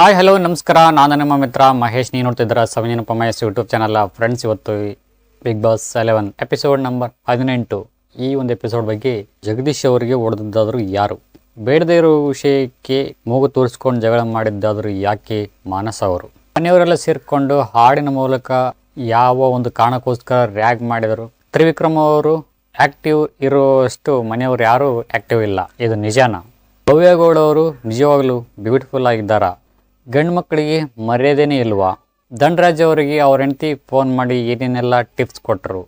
hi hello ನಮಸ್ಕಾರ ನಾನು ನಿಮ್ಮ ಮಿತ್ರ ಮಹೇಶ್ ನೀವು ನೋಡ್ತಿದ್ದೀರಾ Savinappa Mahesh YouTube channel friends ಇವತ್ತು Bigg Boss eleven episode number ಹದಿನೆಂಟು ಈ ಒಂದು ಎಪಿಸೋಡ್ ಬಗ್ಗೆ ಜಗದೀಶ್ ಅವರಿಗೆ ಹೊಡೆದಿದ್ದಾದರೂ ಯಾರು ಬೇಡದೇ ಇರೋ ವಿಷಯಕ್ಕೆ ಮೂಗು ತೋರಿಸ್ಕೊಂಡು ಜಗಳ ಮಾಡಿದ್ದಾದ್ರು ಯಾಕೆ ಮಾನಸ ಅವರು ಮನೆಯವರೆಲ್ಲ ಸೇರಿಕೊಂಡು ಹಾಡಿನ ಮೂಲಕ ಯಾವ ಒಂದು ಕಾರಣಕ್ಕೋಸ್ಕರ ರ್ಯಾಗ್ ಮಾಡಿದರು ತ್ರಿವಿಕ್ರಮ್ ಅವರು ಆಕ್ಟಿವ್ ಇರುವಷ್ಟು ಮನೆಯವರು ಯಾರು ಆ್ಯಕ್ಟಿವ್ ಇಲ್ಲ ಇದು ನಿಜಾನ ಅವರು ನಿಜವಾಗಲೂ ಬ್ಯೂಟಿಫುಲ್ ಆಗಿದ್ದಾರಾ ಗಂಡು ಮಕ್ಕಳಿಗೆ ಮರ್ಯಾದೆನೇ ಇಲ್ವಾ ದಂಡರಾಜ್ ಅವರಿಗೆ ಅವ್ರ ಹೆಂಡತಿ ಫೋನ್ ಮಾಡಿ ಏನೇನೆಲ್ಲ ಟಿಪ್ಸ್ ಕೊಟ್ಟರು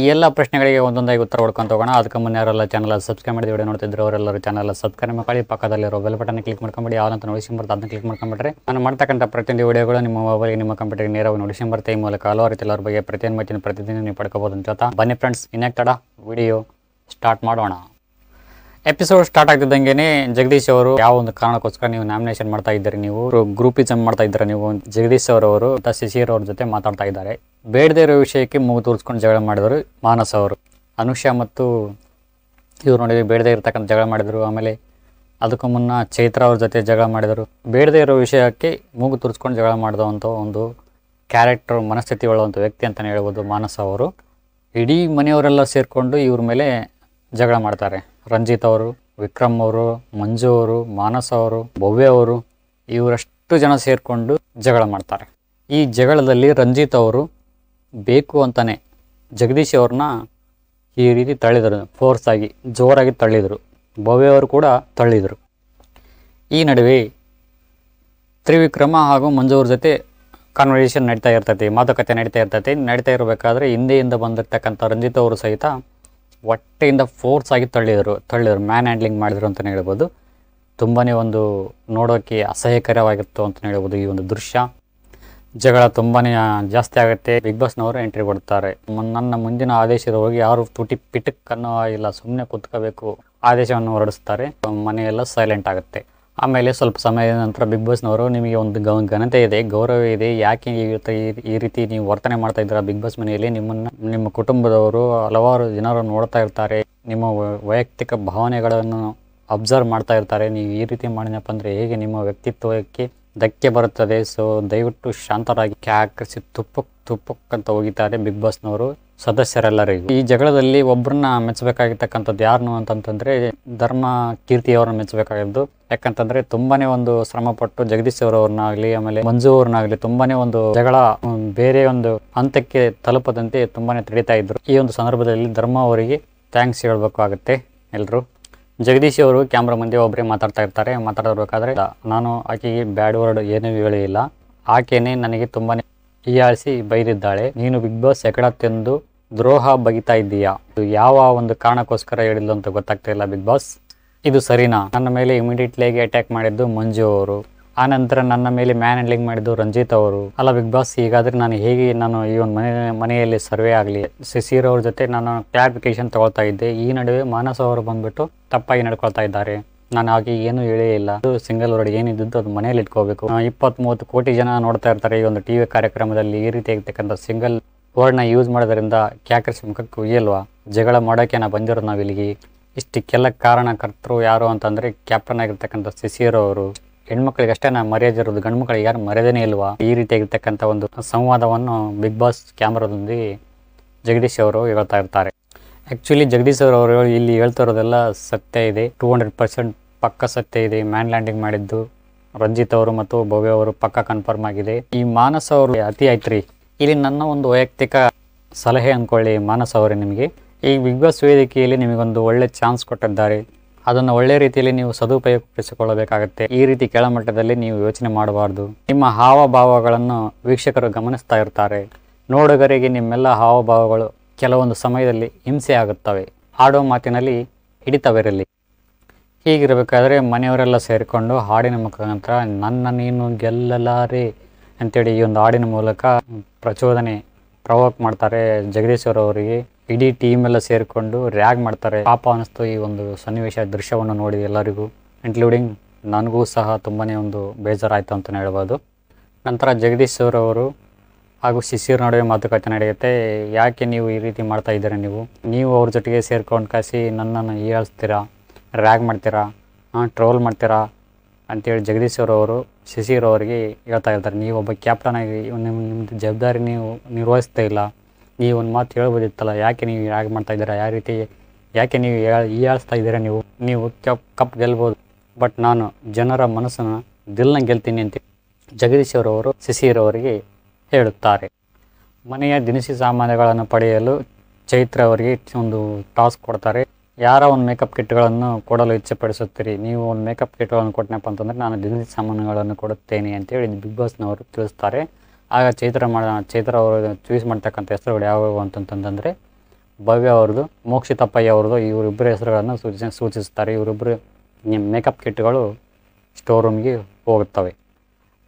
ಈ ಎಲ್ಲ ಪ್ರಶ್ನೆಗಳಿಗೆ ಒಂದೊಂದಾಗಿ ಉತ್ತರ ಹುಡ್ಕೊಂಡು ಹೋಗೋಣ ಅದಕ್ಕೆ ಮುಂದೆ ಯಾರೆಲ್ಲ ಚಾನಲ್ ಸಬ್ಸ್ಕ್ರೈಬ್ ಮಾಡಿದ ವಿಡಿಯೋ ನೋಡ್ತಿದ್ರು ಅವರೆಲ್ಲರೂ ಚಾನಲ್ ಸಬ್ಸ್ಕ್ರೈಬ್ ಮಾಡಿ ಪಕ್ಕದಲ್ಲಿರೋ ಬೆಲ್ ಬಟನ್ ಕ್ಲಿಕ್ ಮಾಡ್ಕೊಂಬಿಡಿ ಅಂತ ನೋಡಿಸಿ ಬರ್ತಾ ಅದನ್ನ ಕ್ಲಿಕ್ ಮಾಡ್ಕೊಂಬಿಟ್ರೆ ನಾನು ಮಾಡ್ತಕ್ಕಂಥ ಪ್ರತಿಯೊಂದು ವಿಡಿಯೋಗಳು ನಿಮ್ಮ ಮೊಬೈಲ್ ನಿಮ್ಮ ಕಂಪ್ಯೂಟರ್ಗೆ ನೇರವಾಗಿ ನೋಡಿಸಿ ಬರ್ತಾ ಈ ಮೂಲಕ ಹಲವಾರು ರೀತಿಯಲ್ಲಿ ಅವ್ರ ಬಗ್ಗೆ ಪ್ರತಿಯೊಂದು ಮಾಹಿತಿಯನ್ನು ಪ್ರತಿದಿನ ನೀವು ಪಡ್ಕೋಬೋದು ಅಂತ ಬನ್ನಿ ಫ್ರೆಂಡ್ಸ್ ತಡ ವಿಡಿಯೋ ಸ್ಟಾರ್ಟ್ ಮಾಡೋಣ ಎಪಿಸೋಡ್ ಸ್ಟಾರ್ಟ್ ಆಗ್ತಿದ್ದಂಗೆ ಜಗದೀಶ್ ಅವರು ಯಾವ ಒಂದು ಕಾರಣಕ್ಕೋಸ್ಕರ ನೀವು ನಾಮಿನೇಷನ್ ಮಾಡ್ತಾ ಇದ್ದೀರಿ ನೀವು ಗ್ರೂಪಿಸಮ್ ಮಾಡ್ತಾ ಇದ್ದಾರೆ ನೀವು ಜಗದೀಶ್ ಅವರು ಶಿಶಿರ್ ಅವ್ರ ಜೊತೆ ಮಾತಾಡ್ತಾ ಇದ್ದಾರೆ ಬೇಡದೇ ಇರೋ ವಿಷಯಕ್ಕೆ ಮೂಗು ತೋರಿಸ್ಕೊಂಡು ಜಗಳ ಮಾಡಿದರು ಮಾನಸ ಅವರು ಅನುಷಾ ಮತ್ತು ಇವ್ರು ನೋಡಿದ್ರೆ ಬೇಡದೇ ಇರತಕ್ಕಂಥ ಜಗಳ ಮಾಡಿದರು ಆಮೇಲೆ ಅದಕ್ಕೂ ಮುನ್ನ ಚೈತ್ರ ಅವ್ರ ಜೊತೆ ಜಗಳ ಮಾಡಿದರು ಬೇಡದೇ ಇರೋ ವಿಷಯಕ್ಕೆ ಮೂಗು ತೋರಿಸ್ಕೊಂಡು ಜಗಳ ಮಾಡಿದಂಥ ಒಂದು ಕ್ಯಾರೆಕ್ಟರ್ ಮನಸ್ಥಿತಿ ಒಳ್ಳುವಂಥ ವ್ಯಕ್ತಿ ಅಂತಲೇ ಹೇಳ್ಬೋದು ಮಾನಸ ಅವರು ಇಡೀ ಮನೆಯವರೆಲ್ಲ ಸೇರಿಕೊಂಡು ಇವ್ರ ಮೇಲೆ ಜಗಳ ಮಾಡ್ತಾರೆ ರಂಜಿತ್ ಅವರು ವಿಕ್ರಮ್ ಅವರು ಮಂಜು ಅವರು ಮಾನಸ ಅವರು ಭವ್ಯ ಅವರು ಇವರಷ್ಟು ಜನ ಸೇರಿಕೊಂಡು ಜಗಳ ಮಾಡ್ತಾರೆ ಈ ಜಗಳದಲ್ಲಿ ರಂಜಿತ್ ಅವರು ಬೇಕು ಅಂತಲೇ ಜಗದೀಶ್ ಅವ್ರನ್ನ ಈ ರೀತಿ ತಳ್ಳಿದರು ಫೋರ್ಸ್ ಆಗಿ ಜೋರಾಗಿ ತಳ್ಳಿದರು ಭವ್ಯ ಅವರು ಕೂಡ ತಳ್ಳಿದರು ಈ ನಡುವೆ ತ್ರಿವಿಕ್ರಮ ಹಾಗೂ ಮಂಜು ಅವ್ರ ಜೊತೆ ಕಾನ್ವರ್ಸೇಷನ್ ನಡೀತಾ ಇರ್ತೈತಿ ಮಾತುಕತೆ ನಡೀತಾ ಇರ್ತೈತಿ ನಡೀತಾ ಇರಬೇಕಾದ್ರೆ ಹಿಂದೆಯಿಂದ ಬಂದಿರ್ತಕ್ಕಂಥ ರಂಜಿತ್ ಅವರು ಸಹಿತ ಹೊಟ್ಟೆಯಿಂದ ಫೋರ್ಸ್ ಆಗಿ ತಳ್ಳಿದರು ತಳ್ಳಿದರು ಮ್ಯಾನ್ ಹ್ಯಾಂಡ್ಲಿಂಗ್ ಮಾಡಿದರು ಅಂತಲೇ ಹೇಳ್ಬೋದು ತುಂಬನೇ ಒಂದು ನೋಡೋಕ್ಕೆ ಅಸಹ್ಯಕರವಾಗಿತ್ತು ಅಂತಲೇ ಹೇಳ್ಬೋದು ಈ ಒಂದು ದೃಶ್ಯ ಜಗಳ ತುಂಬಾ ಜಾಸ್ತಿ ಆಗುತ್ತೆ ಬಿಗ್ ಬಾಸ್ನವರು ಎಂಟ್ರಿ ಕೊಡ್ತಾರೆ ನನ್ನ ಮುಂದಿನ ಆದೇಶದ ಹೋಗಿ ಯಾರು ತುಟಿ ಪಿಟಕ್ ಅನ್ನೋ ಇಲ್ಲ ಸುಮ್ಮನೆ ಕುತ್ಕೋಬೇಕು ಆದೇಶವನ್ನು ಹೊರಡಿಸ್ತಾರೆ ಮನೆಯೆಲ್ಲ ಸೈಲೆಂಟ್ ಆಗುತ್ತೆ ಆಮೇಲೆ ಸ್ವಲ್ಪ ಸಮಯದ ನಂತರ ಬಿಗ್ ಬಾಸ್ನವರು ನಿಮಗೆ ಒಂದು ಗ ಘನತೆ ಇದೆ ಗೌರವ ಇದೆ ಯಾಕೆ ಈ ರೀತಿ ನೀವು ವರ್ತನೆ ಮಾಡ್ತಾ ಇದ್ದೀರಾ ಬಿಗ್ ಬಾಸ್ ಮನೆಯಲ್ಲಿ ನಿಮ್ಮನ್ನು ನಿಮ್ಮ ಕುಟುಂಬದವರು ಹಲವಾರು ಜನರು ನೋಡ್ತಾ ಇರ್ತಾರೆ ನಿಮ್ಮ ವೈಯಕ್ತಿಕ ಭಾವನೆಗಳನ್ನು ಅಬ್ಸರ್ವ್ ಮಾಡ್ತಾ ಇರ್ತಾರೆ ನೀವು ಈ ರೀತಿ ಮಾಡಿದಪ್ಪ ಅಂದರೆ ಹೇಗೆ ನಿಮ್ಮ ವ್ಯಕ್ತಿತ್ವಕ್ಕೆ ಧಕ್ಕೆ ಬರುತ್ತದೆ ಸೊ ದಯವಿಟ್ಟು ಶಾಂತರಾಗಿ ಕ್ಯಾಕರಿಸಿ ತುಪ್ಪಕ್ಕೆ ತುಪ್ಪಕ್ಕಂತ ಹೋಗಿದ್ದಾರೆ ಬಿಗ್ ಬಾಸ್ನವರು ಸದಸ್ಯರೆಲ್ಲರಿಗೂ ಈ ಜಗಳದಲ್ಲಿ ಒಬ್ಬರನ್ನ ಮೆಚ್ಚಬೇಕಾಗಿರ್ತಕ್ಕಂಥದ್ದು ಯಾರನ್ನು ಅಂತಂತಂದರೆ ಧರ್ಮ ಕೀರ್ತಿಯವರನ್ನ ಮೆಚ್ಚಬೇಕಾಗಿದ್ದು ಯಾಕಂತಂದ್ರೆ ತುಂಬಾನೇ ಒಂದು ಶ್ರಮ ಪಟ್ಟು ಜಗದೀಶ್ ಅವರವ್ರನ್ನಾಗಲಿ ಆಮೇಲೆ ಮಂಜು ಅವ್ರನ್ನಾಗ್ಲಿ ತುಂಬಾನೇ ಒಂದು ಜಗಳ ಬೇರೆ ಒಂದು ಹಂತಕ್ಕೆ ತಲುಪದಂತೆ ತುಂಬಾನೇ ತಡೀತಾ ಇದ್ರು ಈ ಒಂದು ಸಂದರ್ಭದಲ್ಲಿ ಧರ್ಮ ಅವರಿಗೆ ಥ್ಯಾಂಕ್ಸ್ ಹೇಳಬೇಕು ಆಗುತ್ತೆ ಎಲ್ಲರೂ ಜಗದೀಶ್ ಅವರು ಕ್ಯಾಮ್ರಾ ಮುಂದೆ ಒಬ್ಬರೇ ಮಾತಾಡ್ತಾ ಇರ್ತಾರೆ ಮಾತಾಡಬೇಕಾದ್ರೆ ನಾನು ಆಕೆಗೆ ಬ್ಯಾಡ್ ವರ್ಡ್ ಏನೂ ಹೇಳಿಲ್ಲ ಆಕೆಯೇ ನನಗೆ ಈ ಹೀಯಾಳಿಸಿ ಬೈದಿದ್ದಾಳೆ ನೀನು ಬಿಗ್ ಬಾಸ್ ಎಕಡತ್ತೆಂದು ದ್ರೋಹ ಬಗಿತಾ ಇದ್ದೀಯಾ ಇದು ಯಾವ ಒಂದು ಕಾರಣಕ್ಕೋಸ್ಕರ ಹೇಳಿದ್ಲು ಅಂತ ಗೊತ್ತಾಗ್ತಾ ಇಲ್ಲ ಬಿಗ್ ಬಾಸ್ ಇದು ಸರಿನಾ ನನ್ನ ಮೇಲೆ ಇಮಿಡಿಯೇಟ್ಲಿಯಾಗಿ ಅಟ್ಯಾಕ್ ಮಾಡಿದ್ದು ಮಂಜು ಅವರು ಆ ನಂತರ ನನ್ನ ಮೇಲೆ ಮ್ಯಾನ್ ಹ್ಯಾಂಡ್ಲಿಂಗ್ ಮಾಡಿದ್ದು ರಂಜಿತ್ ಅವರು ಅಲ್ಲ ಬಿಗ್ ಬಾಸ್ ಈಗಾದ್ರೆ ನಾನು ಹೇಗೆ ನಾನು ಈ ಒಂದು ಮನೆ ಮನೆಯಲ್ಲಿ ಸರ್ವೆ ಆಗಲಿ ಸಿಸಿರ್ ಅವ್ರ ಜೊತೆ ನಾನು ಕ್ಲಾರಿಫಿಕೇಶನ್ ತಗೊಳ್ತಾ ಇದ್ದೆ ಈ ನಡುವೆ ಮಾನಸ ಅವರು ಬಂದ್ಬಿಟ್ಟು ತಪ್ಪಾಗಿ ನಡ್ಕೊಳ್ತಾ ಇದ್ದಾರೆ ನಾನು ಹಾಗೆ ಏನು ಹೇಳೇ ಇಲ್ಲ ಅದು ಸಿಂಗಲ್ ವರ್ಡ್ ಏನಿದ್ದು ಅದು ಮನೆಯಲ್ಲಿ ಇಟ್ಕೋಬೇಕು ಇಪ್ಪತ್ತ್ ಮೂವತ್ತು ಕೋಟಿ ಜನ ನೋಡ್ತಾ ಇರ್ತಾರೆ ಈ ಒಂದು ಟಿವಿ ಕಾರ್ಯಕ್ರಮದಲ್ಲಿ ಈ ರೀತಿ ಆಗಿರ್ತಕ್ಕಂಥ ಸಿಂಗಲ್ ವರ್ಡ್ನ ಯೂಸ್ ಮಾಡೋದರಿಂದ ಕ್ಯಾಕರ್ಸ್ ಮುಖಕ್ಕೆ ಉಯ್ಯಲ್ವಾ ಜಗಳ ಮಾಡೋಕ್ಕೆ ನಾವು ಬಂದಿರೋದು ನಾವು ಇಲ್ಲಿಗೆ ಇಷ್ಟಕ್ಕೆಲ್ಲ ಕಾರಣಕರ್ತರು ಯಾರು ಅಂತಂದರೆ ಕ್ಯಾಪ್ಟನ್ ಆಗಿರ್ತಕ್ಕಂಥ ಅವರು ಹೆಣ್ಮಕ್ಳಿಗೆ ಅಷ್ಟೇ ಮರ್ಯಾದೆ ಇರೋದು ಗಂಡು ಮಕ್ಕಳಿಗೆ ಯಾರು ಮರ್ಯಾದೆನೇ ಇಲ್ವಾ ಈ ರೀತಿಯಾಗಿರ್ತಕ್ಕಂಥ ಒಂದು ಸಂವಾದವನ್ನು ಬಿಗ್ ಬಾಸ್ ಕ್ಯಾಮ್ರಾದೊಂದಿಗೆ ಜಗದೀಶ್ ಅವರು ಹೇಳ್ತಾ ಇರ್ತಾರೆ ಆ್ಯಕ್ಚುಲಿ ಜಗದೀಶ್ ಅವರು ಇಲ್ಲಿ ಹೇಳ್ತಾ ಇರೋದೆಲ್ಲ ಸತ್ಯ ಇದೆ ಟೂ ಹಂಡ್ರೆಡ್ ಪರ್ಸೆಂಟ್ ಪಕ್ಕ ಸತ್ಯ ಇದೆ ಮ್ಯಾನ್ ಲ್ಯಾಂಡಿಂಗ್ ಮಾಡಿದ್ದು ರಂಜಿತ್ ಅವರು ಮತ್ತು ಭವ್ಯ ಅವರು ಪಕ್ಕ ಕನ್ಫರ್ಮ್ ಆಗಿದೆ ಈ ಮಾನಸ ಅವರು ಅತಿ ಆಯ್ತು ರೀ ಇಲ್ಲಿ ನನ್ನ ಒಂದು ವೈಯಕ್ತಿಕ ಸಲಹೆ ಅಂದ್ಕೊಳ್ಳಿ ಮಾನಸ್ ಅವರೇ ನಿಮಗೆ ಈ ಬಿಗ್ ಬಾಸ್ ವೇದಿಕೆಯಲ್ಲಿ ನಿಮಗೊಂದು ಒಳ್ಳೆ ಚಾನ್ಸ್ ಕೊಟ್ಟಿದ್ದಾರೆ ಅದನ್ನು ಒಳ್ಳೆ ರೀತಿಯಲ್ಲಿ ನೀವು ಸದುಪಯೋಗಪಡಿಸಿಕೊಳ್ಳಬೇಕಾಗುತ್ತೆ ಈ ರೀತಿ ಕೆಳಮಟ್ಟದಲ್ಲಿ ನೀವು ಯೋಚನೆ ಮಾಡಬಾರ್ದು ನಿಮ್ಮ ಹಾವಭಾವಗಳನ್ನು ವೀಕ್ಷಕರು ಗಮನಿಸ್ತಾ ಇರ್ತಾರೆ ನೋಡುಗರಿಗೆ ನಿಮ್ಮೆಲ್ಲ ಹಾವಭಾವಗಳು ಕೆಲವೊಂದು ಸಮಯದಲ್ಲಿ ಹಿಂಸೆ ಆಗುತ್ತವೆ ಹಾಡೋ ಮಾತಿನಲ್ಲಿ ಹಿಡಿತವಿರಲಿ ಹೀಗಿರಬೇಕಾದ್ರೆ ಮನೆಯವರೆಲ್ಲ ಸೇರಿಕೊಂಡು ಹಾಡಿನ ಮುಖಾಂತರ ನನ್ನ ನೀನು ಗೆಲ್ಲಲಾರೆ ಅಂತೇಳಿ ಈ ಒಂದು ಹಾಡಿನ ಮೂಲಕ ಪ್ರಚೋದನೆ ಪ್ರವೋಕ್ ಮಾಡ್ತಾರೆ ಜಗದೀಶ್ ಅವರಿಗೆ ಇಡೀ ಟೀಮ್ ಎಲ್ಲ ಸೇರಿಕೊಂಡು ರ್ಯಾಗ್ ಮಾಡ್ತಾರೆ ಪಾಪ ಅನಿಸ್ತು ಈ ಒಂದು ಸನ್ನಿವೇಶ ದೃಶ್ಯವನ್ನು ನೋಡಿ ಎಲ್ಲರಿಗೂ ಇನ್ಕ್ಲೂಡಿಂಗ್ ನನಗೂ ಸಹ ತುಂಬಾ ಒಂದು ಬೇಜಾರಾಯಿತು ಅಂತಲೇ ಹೇಳ್ಬೋದು ನಂತರ ಜಗದೀಶ್ ಸರ್ ಅವರು ಹಾಗೂ ಶಿಶಿರ್ ನಡುವೆ ಮಾತುಕತೆ ನಡೆಯುತ್ತೆ ಯಾಕೆ ನೀವು ಈ ರೀತಿ ಮಾಡ್ತಾ ಇದ್ದೀರ ನೀವು ನೀವು ಅವ್ರ ಜೊತೆಗೆ ಸೇರ್ಕೊಂಡು ಕಾಸಿ ನನ್ನನ್ನು ಹೀಯಾಳಿಸ್ತೀರಾ ರ್ಯಾಗ್ ಮಾಡ್ತೀರಾ ಟ್ರೋಲ್ ಮಾಡ್ತೀರಾ ಅಂತೇಳಿ ಜಗದೀಶ್ ಅವರವರು ಶಶಿರ್ ಹೇಳ್ತಾ ಇರ್ತಾರೆ ನೀವು ಒಬ್ಬ ಕ್ಯಾಪ್ಟನ್ ಆಗಿ ನಿಮ್ಮ ನಿಮ್ಮದು ಜವಾಬ್ದಾರಿ ನೀವು ನಿರ್ವಹಿಸ್ತಾ ಇಲ್ಲ ನೀವು ಒಂದು ಮಾತು ಹೇಳ್ಬೋದಿತ್ತಲ್ಲ ಯಾಕೆ ನೀವು ಯಾಕೆ ಮಾಡ್ತಾ ಇದ್ದೀರಾ ಯಾವ ರೀತಿ ಯಾಕೆ ನೀವು ಹೀಯಾಳಿಸ್ತಾ ಇದ್ದೀರಾ ನೀವು ನೀವು ಕಪ್ ಕಪ್ ಗೆಲ್ಬೋದು ಬಟ್ ನಾನು ಜನರ ಮನಸ್ಸನ್ನು ದಿಲ್ನ ಗೆಲ್ತೀನಿ ಅಂತ ಜಗದೀಶ್ ಅವರವರು ಅವರಿಗೆ ಹೇಳುತ್ತಾರೆ ಮನೆಯ ದಿನಸಿ ಸಾಮಾನುಗಳನ್ನು ಪಡೆಯಲು ಚೈತ್ರ ಅವರಿಗೆ ಒಂದು ಟಾಸ್ಕ್ ಕೊಡ್ತಾರೆ ಯಾರ ಒಂದು ಮೇಕಪ್ ಕಿಟ್ಗಳನ್ನು ಕೊಡಲು ಇಚ್ಛೆಪಡಿಸುತ್ತೀರಿ ನೀವು ಒಂದು ಮೇಕಪ್ ಕಿಟ್ಗಳನ್ನು ಕೊಟ್ಟನಪ್ಪ ಅಂತಂದರೆ ನಾನು ದಿನಸಿ ಸಾಮಾನುಗಳನ್ನು ಕೊಡುತ್ತೇನೆ ಅಂತೇಳಿ ಬಿಗ್ ಬಾಸ್ನವರು ತಿಳಿಸ್ತಾರೆ ಆಗ ಚೈತ್ರ ಮಾಡ ಚೈತ್ರ ಅವರು ಚೂಸ್ ಮಾಡ್ತಕ್ಕಂಥ ಹೆಸರುಗಳು ಯಾವ್ಯಾವು ಅಂತಂತಂದರೆ ಭವ್ಯ ಅವ್ರದ್ದು ಮೋಕ್ಷಿತಪ್ಪಯ್ಯ ಅವ್ರದ್ದು ಇವರಿಬ್ಬರ ಹೆಸರುಗಳನ್ನು ಸೂಚಿಸ್ತಾರೆ ಇವರಿಬ್ಬರು ಮೇಕಪ್ ಕಿಟ್ಗಳು ಸ್ಟೋರ್ ರೂಮ್ಗೆ ಹೋಗುತ್ತವೆ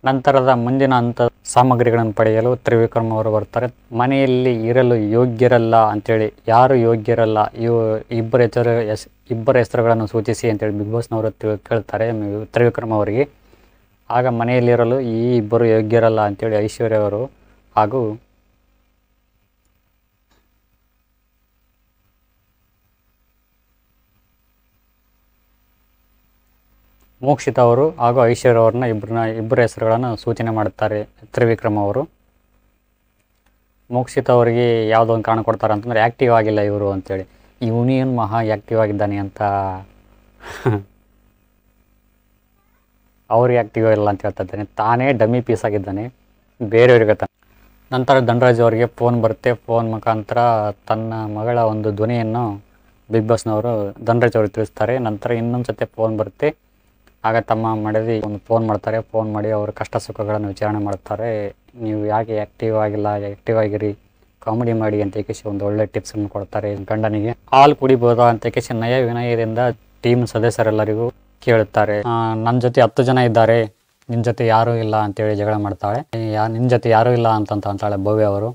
ನಂತರದ ಮುಂದಿನ ಹಂತ ಸಾಮಗ್ರಿಗಳನ್ನು ಪಡೆಯಲು ತ್ರಿವಿಕ್ರಮ ಅವರು ಬರ್ತಾರೆ ಮನೆಯಲ್ಲಿ ಇರಲು ಯೋಗ್ಯರಲ್ಲ ಅಂತೇಳಿ ಯಾರು ಯೋಗ್ಯರಲ್ಲ ಇವು ಇಬ್ಬರ ಹೆಸರು ಇಬ್ಬರ ಹೆಸರುಗಳನ್ನು ಸೂಚಿಸಿ ಅಂತೇಳಿ ಬಿಗ್ ಬಾಸ್ನವರು ಅವರು ಕೇಳ್ತಾರೆ ತ್ರಿವಿಕ್ರಮ ಅವರಿಗೆ ಆಗ ಮನೆಯಲ್ಲಿರಲು ಈ ಇಬ್ಬರು ಯೋಗ್ಯರಲ್ಲ ಅಂತೇಳಿ ಐಶ್ವರ್ಯ ಅವರು ಹಾಗೂ ಮೋಕ್ಷಿತ ಅವರು ಹಾಗೂ ಐಶ್ವರ್ಯ ಅವ್ರನ್ನ ಇಬ್ಬರನ್ನ ಇಬ್ಬರ ಹೆಸರುಗಳನ್ನು ಸೂಚನೆ ಮಾಡುತ್ತಾರೆ ತ್ರಿವಿಕ್ರಮ್ ಅವರು ಮೋಕ್ಷಿತ ಅವರಿಗೆ ಯಾವುದೋ ಒಂದು ಕಾರಣ ಕೊಡ್ತಾರೆ ಅಂತಂದರೆ ಆ್ಯಕ್ಟಿವ್ ಆಗಿಲ್ಲ ಇವರು ಅಂತೇಳಿ ಯೂನಿಯನ್ ಮಹಾ ಆ್ಯಕ್ಟಿವ್ ಆಗಿದ್ದಾನೆ ಅಂತ ಅವ್ರಿಗೆ ಆ್ಯಕ್ಟಿವ್ ಇಲ್ಲ ಅಂತ ಹೇಳ್ತಾ ಇದ್ದಾನೆ ತಾನೇ ಡಮ್ಮಿ ಪೀಸ್ ಆಗಿದ್ದಾನೆ ಬೇರೆಯವ್ರಿಗೆ ತಾನೆ ನಂತರ ಧನರಾಜ್ ಅವರಿಗೆ ಫೋನ್ ಬರುತ್ತೆ ಫೋನ್ ಮುಖಾಂತರ ತನ್ನ ಮಗಳ ಒಂದು ಧ್ವನಿಯನ್ನು ಬಿಗ್ ಬಾಸ್ನವರು ಧನರಾಜ್ ಅವರು ತಿಳಿಸ್ತಾರೆ ನಂತರ ಇನ್ನೊಂದು ಫೋನ್ ಬರುತ್ತೆ ಆಗ ತಮ್ಮ ಮಡದಿ ಒಂದು ಫೋನ್ ಮಾಡ್ತಾರೆ ಫೋನ್ ಮಾಡಿ ಅವರು ಕಷ್ಟ ಸುಖಗಳನ್ನು ವಿಚಾರಣೆ ಮಾಡ್ತಾರೆ ನೀವು ಯಾಕೆ ಆಕ್ಟಿವ್ ಆಗಿಲ್ಲ ಆಕ್ಟಿವ್ ಆಗಿರಿ ಕಾಮಿಡಿ ಮಾಡಿ ಅಂತ ಕೇಶಿ ಒಂದು ಒಳ್ಳೆ ಟಿಪ್ಸ್ ಅನ್ನು ಕೊಡ್ತಾರೆ ಗಂಡನಿಗೆ ಹಾಲ್ ಕುಡಿಬೋದಾ ಅಂತ ಕೇಶಿ ನಯ ವಿನಯದಿಂದ ಟೀಮ್ ಸದಸ್ಯರೆಲ್ಲರಿಗೂ ಕೇಳುತ್ತಾರೆ ನನ್ನ ಜೊತೆ ಹತ್ತು ಜನ ಇದ್ದಾರೆ ನಿನ್ನ ಜೊತೆ ಯಾರೂ ಇಲ್ಲ ಅಂತೇಳಿ ಜಗಳ ಮಾಡ್ತಾಳೆ ಯಾ ನಿನ್ನ ಜೊತೆ ಯಾರೂ ಇಲ್ಲ ಅಂತಂತ ಅಂತಾಳೆ ಭವ್ಯ ಅವರು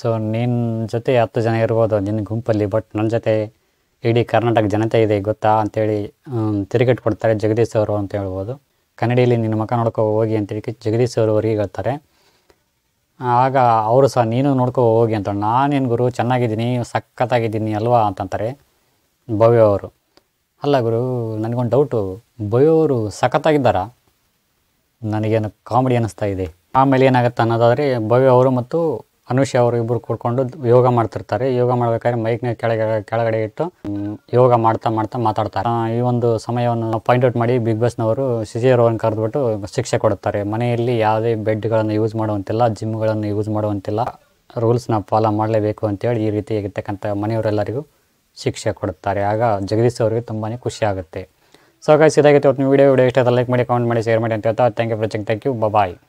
ಸೊ ನಿನ್ನ ಜೊತೆ ಹತ್ತು ಜನ ಇರ್ಬೋದು ನಿನ್ನ ಗುಂಪಲ್ಲಿ ಬಟ್ ನನ್ನ ಜೊತೆ ಇಡೀ ಕರ್ನಾಟಕ ಜನತೆ ಇದೆ ಗೊತ್ತಾ ಅಂತೇಳಿ ತಿರುಗೇಟ್ ಕೊಡ್ತಾರೆ ಜಗದೀಶ್ ಅವರು ಅಂತ ಹೇಳ್ಬೋದು ಕನ್ನಡಿಯಲ್ಲಿ ನಿನ್ನ ಮಕ ನೋಡ್ಕೋ ಹೋಗಿ ಅಂತೇಳಿ ಜಗದೀಶ್ ಅವರು ಅವರಿಗೆ ಹೇಳ್ತಾರೆ ಆಗ ಅವರು ಸಹ ನೀನು ನೋಡ್ಕೊ ಹೋಗಿ ಅಂತ ನಾನೇನು ಗುರು ಚೆನ್ನಾಗಿದ್ದೀನಿ ಸಖತ್ತಾಗಿದ್ದೀನಿ ಅಲ್ವಾ ಅಂತಂತಾರೆ ಭವ್ಯ ಅವರು ಅಲ್ಲ ಗುರು ನನಗೊಂದು ಡೌಟು ಭವ್ಯ ಅವರು ಸಖತ್ತಾಗಿದ್ದಾರಾ ನನಗೇನು ಕಾಮಿಡಿ ಅನ್ನಿಸ್ತಾ ಇದೆ ಆಮೇಲೆ ಏನಾಗುತ್ತೆ ಅನ್ನೋದಾದರೆ ಭವ್ಯ ಅವರು ಮತ್ತು ಅನುಷ್ಯ ಅವರು ಇಬ್ಬರು ಕೂಡ್ಕೊಂಡು ಯೋಗ ಮಾಡ್ತಿರ್ತಾರೆ ಯೋಗ ಮಾಡಬೇಕಾದ್ರೆ ಮೈಕ್ನ ಕೆಳಗೆ ಕೆಳಗಡೆ ಇಟ್ಟು ಯೋಗ ಮಾಡ್ತಾ ಮಾಡ್ತಾ ಮಾತಾಡ್ತಾರೆ ಈ ಒಂದು ಸಮಯವನ್ನು ಪಾಯಿಂಟ್ ಔಟ್ ಮಾಡಿ ಬಿಗ್ ಬಾಸ್ನವರು ಸಿಸಿಯರವ್ರನ್ನ ಕರೆದ್ಬಿಟ್ಟು ಶಿಕ್ಷೆ ಕೊಡುತ್ತಾರೆ ಮನೆಯಲ್ಲಿ ಯಾವುದೇ ಬೆಡ್ಗಳನ್ನು ಯೂಸ್ ಮಾಡುವಂತಿಲ್ಲ ಜಿಮ್ಗಳನ್ನು ಯೂಸ್ ಮಾಡುವಂತಿಲ್ಲ ರೂಲ್ಸ್ನ ಫಾಲೋ ಮಾಡಲೇಬೇಕು ಅಂತೇಳಿ ಈ ರೀತಿ ಮನೆಯವರೆಲ್ಲರಿಗೂ ಶಿಕ್ಷೆ ಕೊಡುತ್ತಾರೆ ಆಗ ಜಗದೀಶ್ ಅವರಿಗೆ ತುಂಬಾ ಖುಷಿ ಆಗುತ್ತೆ ಸೊ ಹಾಗಾಗಿ ಇದಾಗಿತ್ತು ಒಟ್ಟು ವಿಡಿಯೋ ವಿಡಿಯೋ ಇಷ್ಟ ಲೈಕ್ ಮಾಡಿ ಕಮೆಂಟ್ ಮಾಡಿ ಶೇರ್ ಮಾಡಿ ಅಂತ ಹೇಳ್ತಾ thank you for watching thank you bye